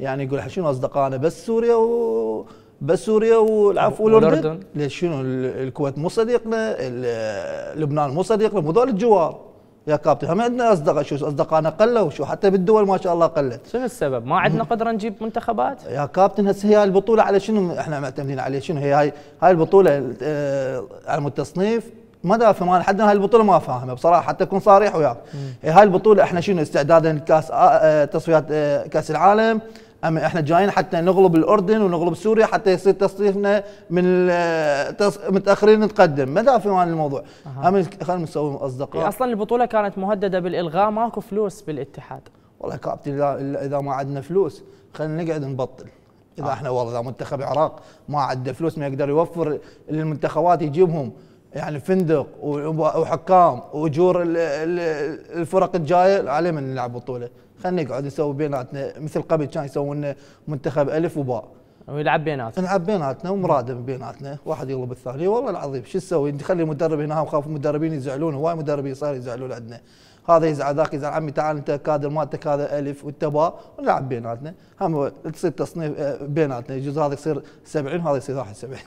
يعني يقول شنو اصدقائنا بس سوريا و بس سوريا والعفو والاردن ليش شنو الكويت مو صديقنا لبنان مو صديقنا مو ذول الجوار يا كابتن هم عندنا اصدقاء شو اصدقائنا قلوا شو حتى بالدول ما شاء الله قلت شنو السبب ما عندنا قدره نجيب منتخبات يا كابتن هسه هي البطوله على شنو احنا معتمدين عليه شنو هي هاي هاي البطوله آه على التصنيف ما دافهم انا حد هاي البطوله ما فاهمها بصراحه حتى اكون صريح وياك هاي البطوله احنا شنو استعدادا لكاس آه, آه، تصفيات آه كاس العالم اما احنا جايين حتى نغلب الاردن ونغلب سوريا حتى يصير تصنيفنا من متاخرين نتقدم ما دافعوا عن الموضوع أه. اما خلينا نسوي اصدقاء إيه، اصلا البطوله كانت مهدده بالالغاء ماكو فلوس بالاتحاد والله كابتن اذا ما عندنا فلوس خلينا نقعد نبطل اذا آه. احنا والله اذا منتخب العراق ما عنده فلوس ما يقدر يوفر للمنتخبات يجيبهم يعني فندق وحكام واجور الفرق الجايه عليه من نلعب بطوله خلينا نقعد نسوي بيناتنا مثل قبل كان يسوون منتخب الف وباء ويلعب بيناتنا نلعب بيناتنا ومرادم بيناتنا واحد يغلب الثاني والله العظيم شو تسوي نخلي مدرب هنا وخاف المدربين يزعلون هواي مدربين صار يزعلون عندنا هذا يزعل ذاك يزعل عمي تعال انت كادر مالتك هذا الف وانت باء ونلعب بيناتنا هم تصير تصنيف آه، بيناتنا يجوز هذا يصير 70 وهذا يصير 71